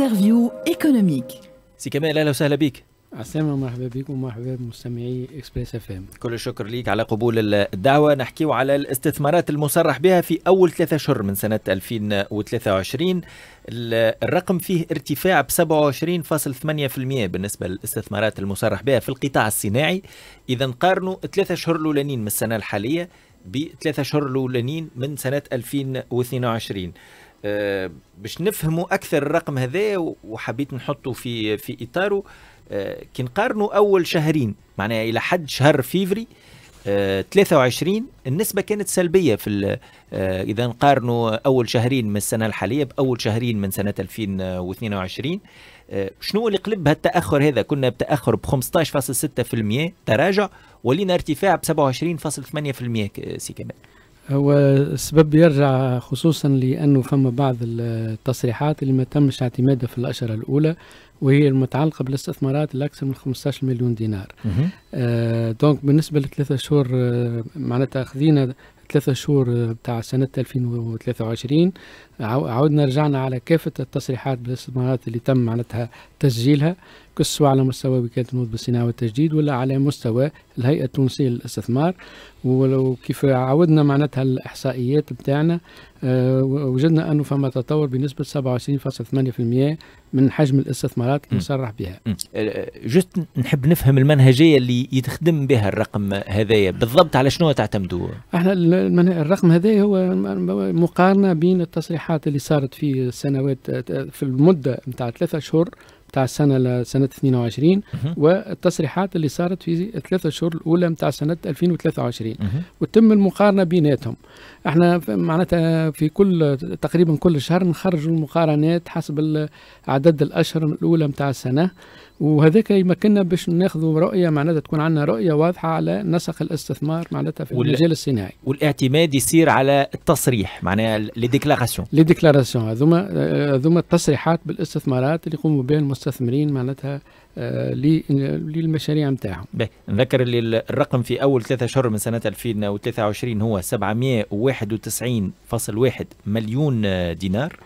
انترفيو ايكونوميك سي كمال اهلا وسهلا بك عسلامة مرحبا بك ومرحبا بمستمعي اكسبريس اف ام كل الشكر ليك على قبول الدعوة نحكيو على الاستثمارات المصرح بها في أول ثلاثة أشهر من سنة 2023 الرقم فيه ارتفاع ب 27.8% بالنسبة للاستثمارات المصرح بها في القطاع الصناعي إذا نقارنوا ثلاثة أشهر الأولانيين من السنة الحالية بثلاثة أشهر الأولانيين من سنة 2022 آه، باش نفهموا اكثر الرقم هذا وحبيت نحطه في في اطاره آه، كي نقارنوا اول شهرين معناها الى حد شهر فيفري 23 آه، النسبة كانت سلبية في إذا نقارنوا أول شهرين من السنة الحالية بأول شهرين من سنة 2022 شنو اللي قلب هالتأخر هذا كنا بتأخر ب 15.6% تراجع ولينا ارتفاع ب 27.8% سي كمال هو السبب يرجع خصوصا لأنه فما بعض التصريحات اللي ما تمش اعتمادها في الأشهر الأولى وهي المتعلقة بالاستثمارات الأكثر من 15 مليون دينار آه دونك بالنسبة لثلاثة شهور آه، معناتها خذينا ثلاثة شهور آه، بتاع سنة 2023 عودنا رجعنا على كافة التصريحات بالاستثمارات اللي تم معناتها تسجيلها كسوا على مستوى وكالة النهوض بالصناعة والتجديد ولا على مستوى الهيئة التونسية للاستثمار وكيف عودنا معناتها الإحصائيات بتاعنا آه، وجدنا أنه فما تطور بنسبة 27.8% من حجم الاستثمارات المصرح بها آه، جست نحب نفهم المنهجية اللي يتخدم بها الرقم هذايا بالضبط على شنو تعتمدوا؟ احنا الرقم هذايا هو مقارنة بين التصريحات التصحيحات اللي صارت في سنوات في المده نتاع ثلاثة اشهر نتاع السنه لسنه 22 والتصريحات اللي صارت في ثلاثة اشهر الاولى نتاع سنه 2023 وتم المقارنه بيناتهم احنا معناتها في كل تقريبا كل شهر نخرجوا المقارنات حسب عدد الاشهر الاولى نتاع السنه وهذاك يمكننا باش ناخذوا رؤيه معناتها تكون عندنا رؤيه واضحه على نسق الاستثمار معناتها في وال... المجال الصناعي والاعتماد يصير على التصريح معناها لي ديكلاراسيون لي ديكلاراسيون هذوما هذوما التصريحات بالاستثمارات اللي يقوموا بها المستثمرين معناتها آه، للمشاريع نتاعهم. نذكر الرقم في اول ثلاثة اشهر من سنه 2023 هو 791.1 مليون دينار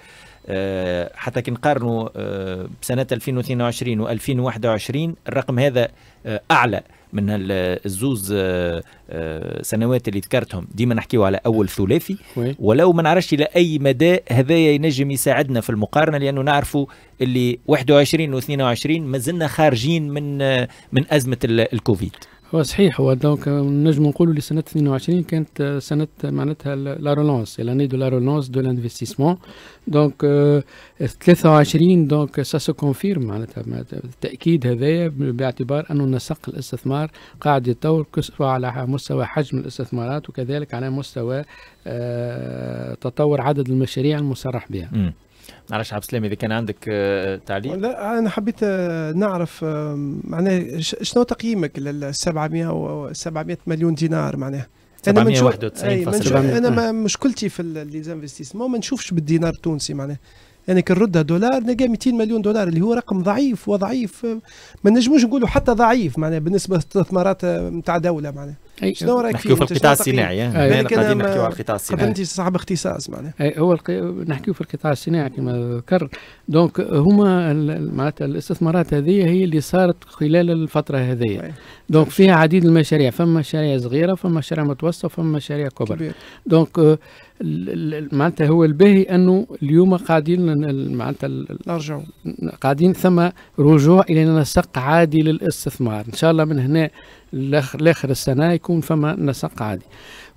آه، حتى كي نقارنوا آه، بسنه 2022 و2021 الرقم هذا آه، اعلى من الزوز سنوات اللي ذكرتهم ديما نحكيو على اول ثلاثي ولو ما نعرفش الى اي مدى هذايا ينجم يساعدنا في المقارنه لانه نعرفوا اللي 21 و22 مازلنا خارجين من من ازمه الكوفيد هو صحيح هو دونك نجم نقولوا اللي سنه 22 كانت سنه معناتها لا رولونس لاني دو لا رولونس دو لانفستيسمون دونك 23 آه، دونك سا سو كونفيرم معناتها التاكيد هذايا باعتبار انه نسق الاستثمار قاعد يتطور سواء على مستوى حجم الاستثمارات وكذلك على مستوى آه، تطور عدد المشاريع المصرح بها. معلش عبد السلام اذا كان عندك آه، تعليق لا انا حبيت آه، نعرف آه، معناه شنو تقييمك لل 700 700 مليون دينار معناه انا انا مشكلتي في لي ما نشوفش بالدينار التونسي معناه يعني كنردها دولار نلقى 200 مليون دولار اللي هو رقم ضعيف وضعيف ما نجموش نقولوا حتى ضعيف معناها بالنسبه للاستثمارات نتاع آه، دوله معناها شنو رايك نحكيو في القطاع الصناعي آه، قاعدين نحكيو على القطاع الصناعي انت صاحب اختصاص معناها هو الق... نحكيو في القطاع الصناعي كما ذكر دونك هما معناتها الاستثمارات هذه هي اللي صارت خلال الفتره هذه دونك فيها عديد المشاريع فما مشاريع صغيره فما مشاريع متوسطه فما مشاريع كبرى دونك معناتها هو الباهي انه اليوم قاعدين معناتها نرجعوا قاعدين ثم رجوع الى نسق عادي للاستثمار ان شاء الله من هنا لاخر السنه يكون فما نسق عادي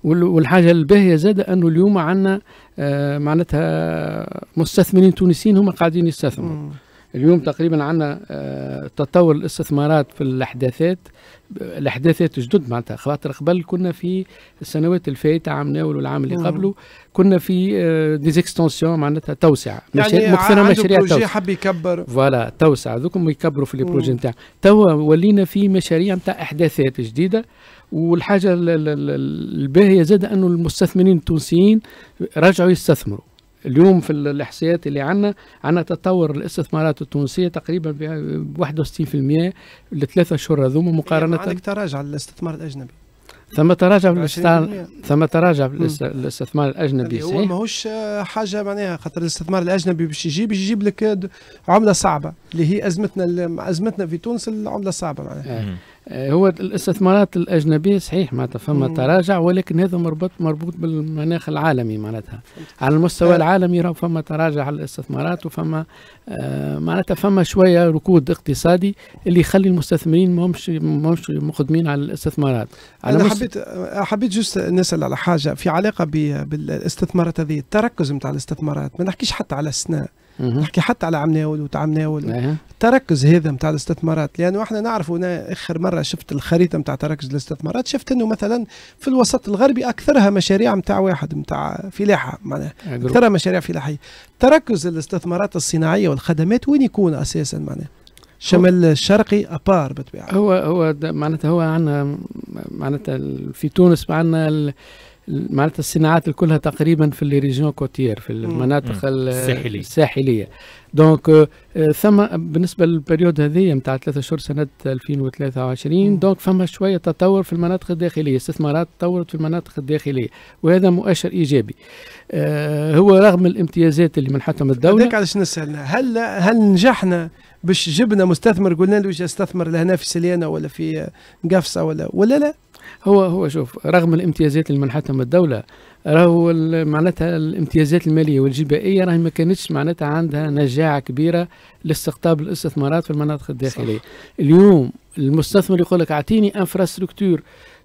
والحاجه الباهيه زاد انه اليوم عندنا آه، معناتها مستثمرين تونسيين هم قاعدين يستثمروا اليوم تقريبا عندنا آه، تطور الاستثمارات في الاحداثات الاحداثات جدد معناتها خاطر قبل كنا في السنوات الفايته عام ناول والعام اللي قبله كنا في ديزيكستونسيون آه، معناتها توسعه يعني مكثنا مشاريع توسعه حب يكبر فوالا توسعه ذوكم يكبروا في البروجي نتاع نتاعهم توا ولينا في مشاريع نتاع احداثات جديده والحاجه الباهيه زاد انه المستثمرين التونسيين رجعوا يستثمروا اليوم في الاحصائيات اللي عندنا عندنا تطور الاستثمارات التونسيه تقريبا ب 61% لثلاثة اشهر هذوما مقارنه عندك تراجع الاستثمار الاجنبي ثم تراجع بالاستثمار ثم تراجع الاستثمار الاجنبي هو ماهوش حاجه معناها خاطر الاستثمار الاجنبي باش يجي باش يجيب لك عمله صعبه اللي هي ازمتنا ازمتنا في تونس العمله صعبه معناها آه. آه، هو الاستثمارات الاجنبيه صحيح معناتها فما تراجع ولكن هذا مربوط مربوط بالمناخ العالمي معناتها على المستوى أه. العالمي راه فما تراجع على الاستثمارات وفما آه معناتها فما شويه ركود اقتصادي اللي يخلي المستثمرين ماهمش ماهمش مقدمين على الاستثمارات على انا حبيت حبيت جوست نسال على حاجه في علاقه بالاستثمارات هذه التركز نتاع الاستثمارات ما نحكيش حتى على السنه نحكي حتى على عمناول وتعمناول ناول التركز إيه. هذا نتاع الاستثمارات لانه احنا نعرفوا انا اخر مره شفت الخريطه نتاع تركز الاستثمارات شفت انه مثلا في الوسط الغربي اكثرها مشاريع نتاع واحد نتاع فلاحه معناها إيه، اكثرها مشاريع فلاحيه تركز الاستثمارات الصناعيه والخدمات وين يكون اساسا معناها شمال الشرقي ابار بالطبيعه هو هو معناتها هو عندنا معناتها في تونس عندنا معناتها الصناعات كلها تقريبا في لي ريجيون كوتير في المناطق الساحلية الساحلية دونك آه، ثم بالنسبة للبريود هذه نتاع ثلاثة شهور سنة 2023 دونك فما شوية تطور في المناطق الداخلية استثمارات تطورت في المناطق الداخلية وهذا مؤشر إيجابي آه، هو رغم الامتيازات اللي منحتهم الدولة هذاك علاش نسألنا هل هل نجحنا باش جبنا مستثمر قلنا له استثمر لهنا في سليانة ولا في قفصة ولا ولا لا؟ هو هو شوف رغم الامتيازات اللي منحتهم الدوله راهو معناتها الامتيازات الماليه والجبائيه راهي ما كانتش معناتها عندها نجاعه كبيره لاستقطاب الاستثمارات في المناطق الداخليه صح. اليوم المستثمر يقول لك اعطيني انفراستركتور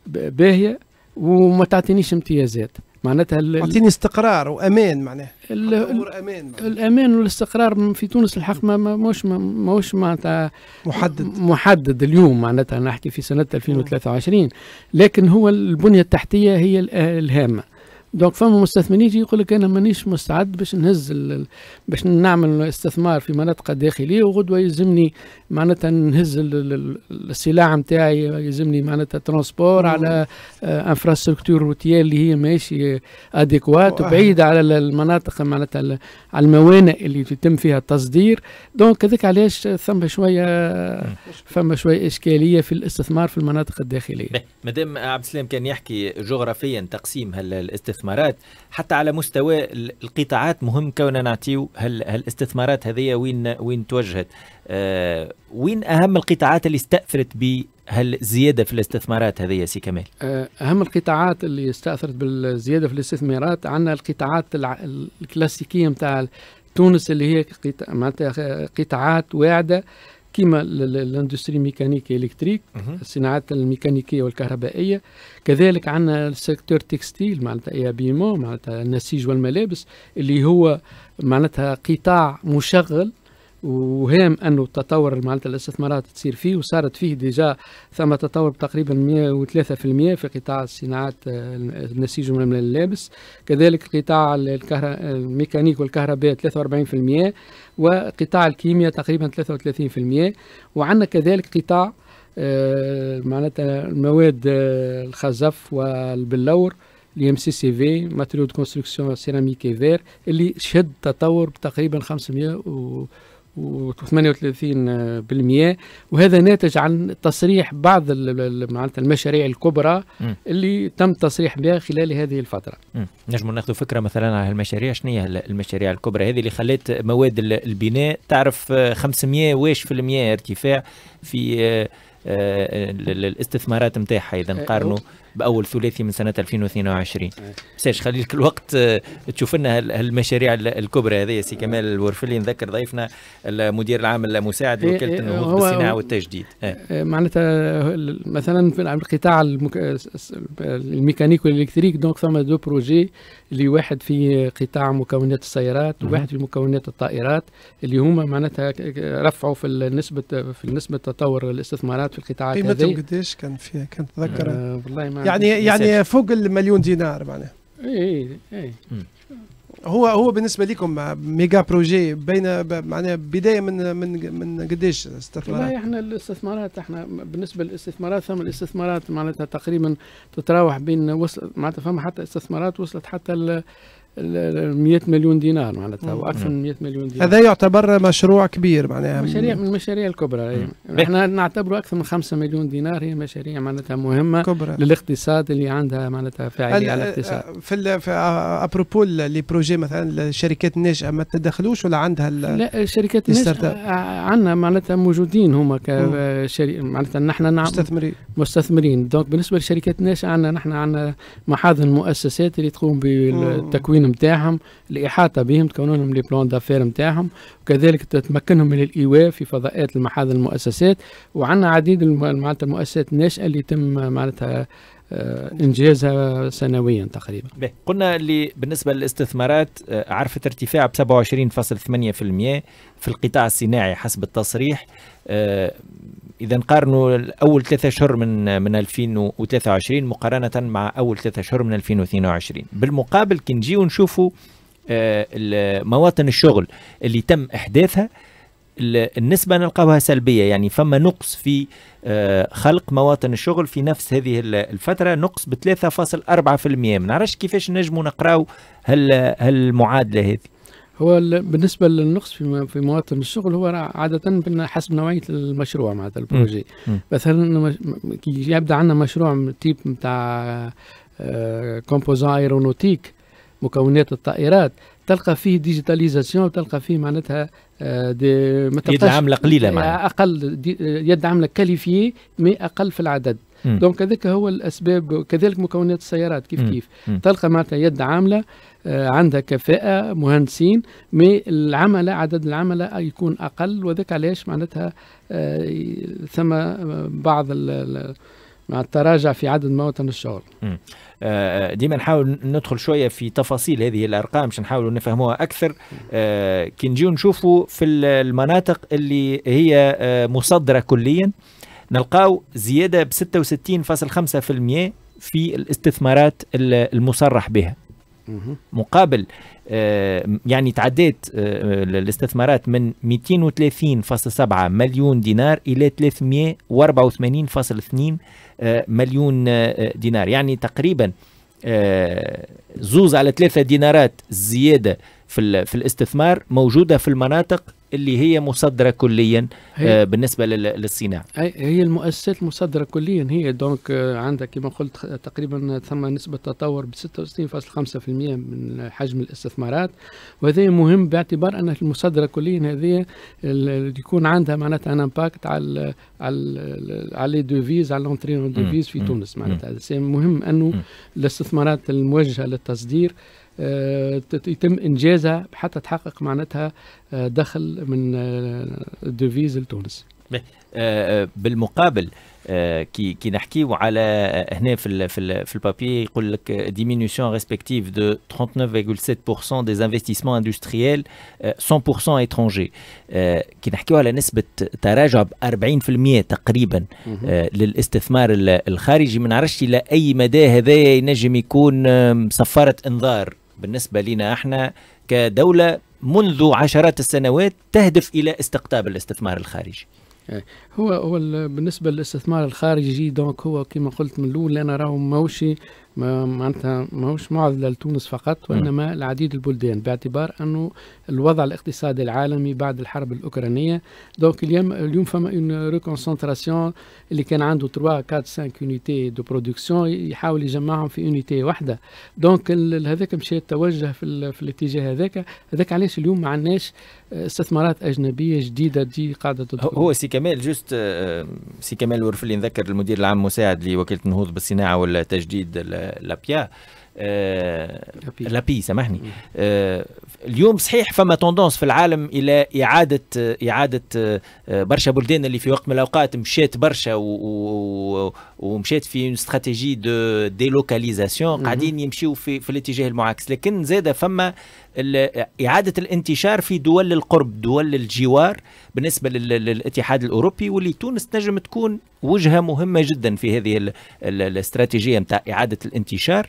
باهيه وما تعطينيش امتيازات معناتها يعطيني استقرار وامان معناها الامور امان معناه. الامان والاستقرار في تونس الحق ما ماهوش ماهوش معناتها محدد محدد اليوم معناتها نحكي في سنه 2023 لكن هو البنيه التحتيه هي الهامه دونك فما مستثمرين يجي يقول لك انا مانيش مستعد باش نهز باش نعمل استثمار في مناطق داخليه وغدوه يلزمني معناتها نهز السلع نتاعي يلزمني معناتها ترونسبور على انفراستركتور روتيه اللي هي ماشي اديكوات وبعيده على المناطق معناتها على الموانئ اللي يتم فيها التصدير دونك هذاك علاش ثم شويه فما شويه اشكاليه في الاستثمار في المناطق الداخليه مادام عبد السلام كان يحكي جغرافيا تقسيم هالاستثمار الاستثمارات حتى على مستوى القطاعات مهم كوننا نعطيو هالاستثمارات هذه وين وين توجهت آه وين اهم القطاعات اللي استاثرت بهالزياده في الاستثمارات هذه سي كمال آه، اهم القطاعات اللي استاثرت بالزياده في الاستثمارات عندنا القطاعات الكلاسيكيه نتاع تونس اللي هي قطاعات واعده كيما الاندستري ميكانيك الكتريك الصناعات الميكانيكيه والكهربائيه كذلك عندنا السيكتور تكستيل معناتها اي بيمون معناتها النسيج والملابس اللي هو معناتها قطاع مشغل وهام انه التطور معناتها الاستثمارات تصير فيه وصارت فيه ديجا ثم تطور تقريبا 103% في قطاع الصناعات آه، النسيج من اللابس كذلك قطاع الميكانيك والكهرباء 43% وقطاع الكيمياء تقريبا 33% وعندنا كذلك قطاع آه، معناتها المواد آه، الخزف والبلور لي ام سي سي في ماتريو دو كونستركسيون سيراميك فير اللي شهد تطور تقريبا 500 و و38% وهذا ناتج عن تصريح بعض معناتها المشاريع الكبرى اللي تم تصريح بها خلال هذه الفتره. نجم ناخذ فكره مثلا على المشاريع شنو هي المشاريع الكبرى هذه اللي خلت مواد البناء تعرف 500 آه، واش في المية ارتفاع في آه، آه، الاستثمارات نتاعها اذا نقارنوا باول ثلاثي من سنه 2022 إيه. ساش خلي لك الوقت آه، تشوف لنا هالمشاريع الكبرى هذه سي كمال الورفلي نذكر ضيفنا المدير العام المساعد لوكاله إيه، إيه، النهوض بالصناعه والتجديد معناتها مثلا في القطاع الميكانيك والالكتريك دونك ثم دو بروجي اللي واحد في قطاع مكونات السيارات وواحد في مكونات الطائرات اللي هما معناتها رفعوا في النسبه في نسبه تطور الاستثمارات في القطاعات هذه قيمتهم قديش كان فيها كان تذكر آه والله ما يعني يعني فوق المليون دينار معناها اي اي إيه. هو هو بالنسبه لكم ميجا بروجي بين معناها بدايه من من من قديش استثمارات؟ والله احنا الاستثمارات احنا بالنسبه للاستثمارات ثم الاستثمارات معناتها تقريبا تتراوح بين وصل معناتها فما حتى استثمارات وصلت حتى 100 مليون دينار معناتها واكثر من 100 مليون دينار هذا يعتبر مشروع كبير معناها مشاريع من المشاريع الكبرى احنا إيه. نعتبره اكثر من 5 مليون دينار هي مشاريع معناتها مهمه كبرى. للاقتصاد اللي عندها معناتها فاعليه على الاقتصاد آه، في, الـ في آه، ابروبو لي بروجي مثلا الشركات الناشئه ما تدخلوش ولا عندها لا الشركات الناشئه عندنا معناتها موجودين هما معناتها نحن نعم مستثمرين مستثمرين دونك بالنسبه للشركات الناشئه عندنا نحن عندنا محاضن مؤسسات اللي تقوم بالتكوين نتاعهم الإحاطة بهم تكون لهم لي بلان دافير نتاعهم وكذلك تمكنهم من الإيواء في فضاءات المحاضر المؤسسات وعندنا عديد معناتها المؤسسات الناشئة اللي يتم معناتها آه، انجازها سنويا تقريبا قلنا اللي بالنسبه للاستثمارات آه، عرفت ارتفاع ب 27.8% في القطاع الصناعي حسب التصريح آه، اذا نقارنوا اول ثلاثة اشهر من من 2023 مقارنه مع اول ثلاثة اشهر من 2022 بالمقابل كي نجيو نشوفوا آه، مواطن الشغل اللي تم احداثها النسبة نلقاوها سلبية يعني فما نقص في آه، خلق مواطن الشغل في نفس هذه الفترة نقص ب 3.4% ما نعرفش كيفاش نجموا نقراو هالمعادلة هذه هو بالنسبه للنقص في في مواطن الشغل هو عاده حسب نوعيه المشروع معناتها البروجي مثلا يبدا عندنا مشروع تيب نتاع آه، كومبوزا ايرونوتيك مكونات الطائرات تلقى فيه ديجيتاليزاسيون تلقى فيه معناتها آه، دي ما يد عامله قليله معناتها اقل يد عامله كاليفيي مي اقل في العدد دونك هذاك هو الاسباب كذلك مكونات السيارات كيف مم. كيف تلقى معناتها يد عامله آه، عندها كفاءة مهندسين مي العملة عدد العملة يكون أقل وذاك علاش معناتها آه، ثم بعض مع التراجع في عدد مواطن الشغل آه، ديما نحاول ندخل شويه في تفاصيل هذه الارقام باش نحاولوا نفهموها اكثر كي نجيو نشوفوا في المناطق اللي هي مصدره كليا نلقاو زيادة ب 66.5% في الاستثمارات المصرح بها مقابل آه، يعني تعديت آه، الاستثمارات من 230.7 مليون دينار الى 384.2 آه، مليون دينار يعني تقريبا زوز على ثلاثة دينارات زيادة في, في الاستثمار موجودة في المناطق اللي هي مصدره كليا هي آه، بالنسبه للصناعه هي المؤسسات المصدره كليا هي دونك آه، عندك كما قلت تقريبا ثم نسبه تطور ب 66.5% من حجم الاستثمارات وهذا مهم باعتبار ان المصدره كليا هذه يكون عندها معناتها ان امباكت على على على ديفيز على لونترين ديفيز في تونس معناتها مهم انه الاستثمارات الموجهه للتصدير يتم انجازها حتى تحقق معناتها آه، دخل من آه، الدوفيز لتونس آه، بالمقابل كي كي نحكيو على هنا في الـ في الـ في البابي يقول لك ديمينيسيون ريسبكتيف دو 39,7% دي انفستيسمون اندستريال 100% اترونجي كي نحكيو على نسبه تراجع ب 40% تقريبا للاستثمار الخارجي ما نعرفش الى اي مدى هذا ينجم يكون صفاره انذار بالنسبة لنا احنا كدولة منذ عشرات السنوات تهدف إلى استقطاب الاستثمار الخارجي إيه. هو هو بالنسبه للاستثمار الخارجي دونك هو كما قلت من الاول انا راهو ماهوش ما معناتها ماهوش معضله لتونس فقط نعم. وانما العديد البلدان باعتبار انه الوضع الاقتصادي العالمي بعد الحرب الاوكرانيه دونك اليوم اليوم فما اون ريكونسنتراسيون اللي كان عنده 3 4 5 يونيتي دو برودكسيون يحاول يجمعهم في يونيتي واحده دونك هذاك مشى التوجه في, في الاتجاه هذاك هذاك علاش اليوم ما عندناش استثمارات اجنبيه جديده دي قاعده تدخل هو سي كمال جوست آه، سي كمال ورفلي نذكر المدير العام مساعد لوكاله النهوض بالصناعه والتجديد لابيا لابي آه، سامحني آه، اليوم صحيح فما توندونس في العالم الى اعاده اعاده آه، برشا بلدان اللي في وقت من الاوقات مشات برشا ومشات في استراتيجي دو ديلوكاليزاسيون قاعدين يمشيو في, في الاتجاه المعاكس لكن زاده فما إعادة الانتشار في دول القرب دول الجوار بالنسبة للاتحاد الأوروبي واللي تونس نجم تكون وجهة مهمة جدا في هذه الاستراتيجية متاع إعادة الانتشار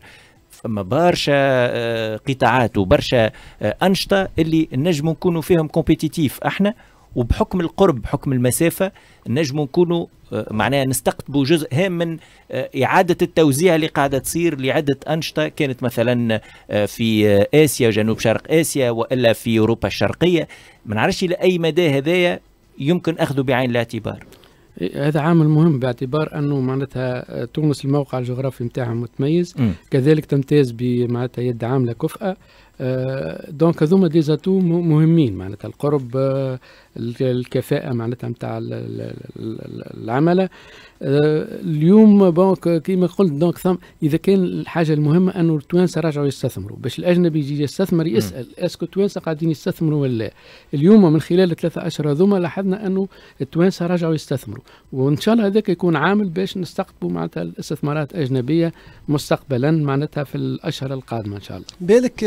فما برشا آه، قطاعات وبرشا آه، أنشطة اللي نجم نكونوا فيهم كومبيتيتيف احنا وبحكم القرب بحكم المسافه نجموا نكونوا آه، معناها نستقطبوا جزء هام من آه، اعاده التوزيع اللي قاعده تصير لعده انشطه كانت مثلا آه، في اسيا جنوب شرق اسيا والا في اوروبا الشرقيه ما نعرفش الى اي مدى هذايا يمكن اخذه بعين الاعتبار إيه، هذا عامل مهم باعتبار انه معناتها تونس الموقع الجغرافي نتاعها متميز م. كذلك تمتاز بمعناتها يد عامله كفأه دونك هذوما ديزاتو مهمين معناتها القرب الكفاءه معناتها نتاع العمله آه، اليوم بونك كيما قلت دونك ثم اذا كان الحاجه المهمه انه التوانسه راجعوا يستثمروا باش الاجنبي يجي يستثمر يسال اسكو التوانسه قاعدين يستثمروا ولا لا اليوم من خلال الثلاثه اشهر هذوما لاحظنا انه التوانسه راجعوا يستثمروا وان شاء الله هذاك يكون عامل باش نستقطبوا معناتها الاستثمارات اجنبيه مستقبلا معناتها في الاشهر القادمه ان شاء الله بالك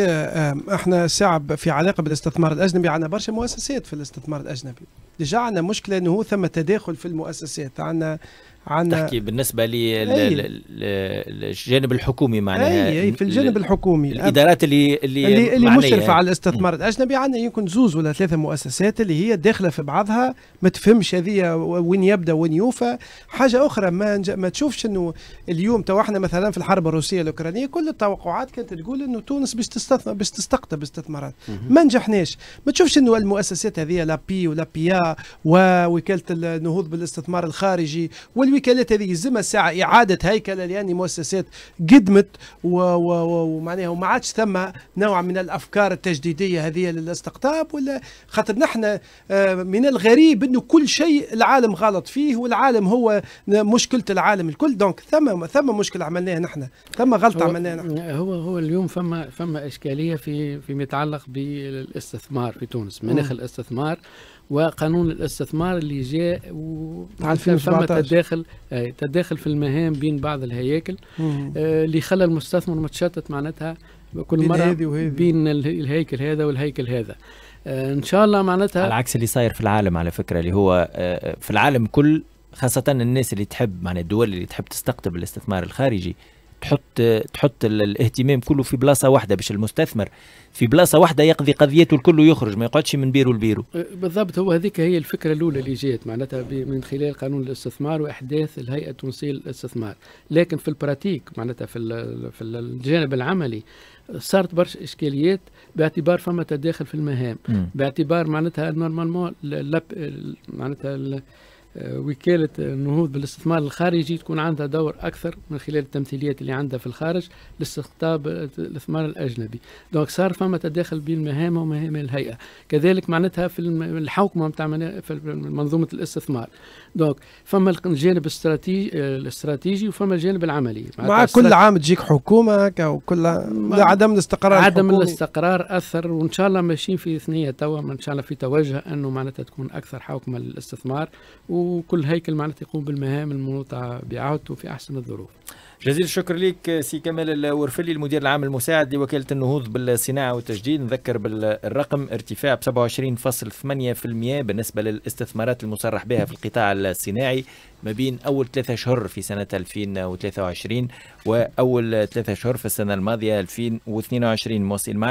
احنا ساعه في علاقه بالاستثمار الاجنبي عندنا برشا مؤسسات في الاستثمار الاجنبي الاجنبي ديجا عندنا مشكله انه هو ثم تداخل في المؤسسات عندنا عندنا تحكي بالنسبه للجانب الحكومي معناها اي اي في الجانب الحكومي الادارات اللي اللي اللي, اللي مشرفه على الاستثمار الاجنبي عندنا يمكن زوز ولا ثلاثه مؤسسات اللي هي داخله في بعضها ما تفهمش هذه وين يبدا وين يوفى حاجه اخرى ما ما تشوفش انه اليوم تو احنا مثلا في الحرب الروسيه الاوكرانيه كل التوقعات كانت تقول انه تونس باش تستثمر باش تستقطب استثمارات ما نجحناش ما تشوفش انه المؤسسات هذه لا بي ولا بيا ووكاله النهوض بالاستثمار الخارجي وال الوكالات هذه يلزم الساعه اعاده هيكله لان مؤسسات قدمت ومعناها وما عادش ثم نوع من الافكار التجديديه هذه للاستقطاب ولا خاطر نحن آه، من الغريب انه كل شيء العالم غلط فيه والعالم هو مشكله العالم الكل دونك ثم ثم مشكله عملناها نحن ثم غلطه عملناها نحن هو هو اليوم فما فما اشكاليه في فيما يتعلق بالاستثمار في تونس مناخ الاستثمار وقانون الاستثمار اللي جاء و فما تداخل التداخل آه، تداخل في المهام بين بعض الهياكل آه، اللي خلى المستثمر متشتت معناتها كل مره هذي وهذي. بين الهيكل هذا والهيكل هذا آه، ان شاء الله معناتها على عكس اللي صاير في العالم على فكره اللي هو في العالم كل خاصه الناس اللي تحب معناتها الدول اللي تحب تستقطب الاستثمار الخارجي تحط تحط الاهتمام كله في بلاصه واحده باش المستثمر في بلاصه واحده يقضي قضيته الكل يخرج ما يقعدش من بيرو لبيرو أه، بالضبط هو هذيك هي الفكره الاولى اللي جات معناتها من خلال قانون الاستثمار واحداث الهيئه التونسيه للاستثمار لكن في البراتيك معناتها في في الجانب العملي صارت برشا اشكاليات باعتبار فما تداخل في المهام م. باعتبار معناتها نورمالمون معناتها وكالة النهوض بالاستثمار الخارجي تكون عندها دور أكثر من خلال التمثيليات اللي عندها في الخارج لاستقطاب الاستثمار الأجنبي دونك صار فما تداخل بين مهام ومهام الهيئة كذلك معناتها في الحوكمة متاع في منظومة الاستثمار دونك فما الجانب الاستراتيجي الاستراتيجي وفما الجانب العملي مع كل عام تجيك حكومة وكل عدم الاستقرار عدم الحكومي. الاستقرار أثر وإن شاء الله ماشيين في ثنية توا إن شاء الله في توجه أنه معناتها تكون أكثر حوكمة للاستثمار و وكل هيكل معناتها يقوم بالمهام المنوطة بإعادته في أحسن الظروف جزيل الشكر لك سي كمال الورفلي المدير العام المساعد لوكالة النهوض بالصناعة والتجديد نذكر بالرقم ارتفاع ب 27.8% بالنسبة للاستثمارات المصرح بها في القطاع الصناعي ما بين أول ثلاثة أشهر في سنة 2023 وأول ثلاثة أشهر في السنة الماضية 2022 موصل معك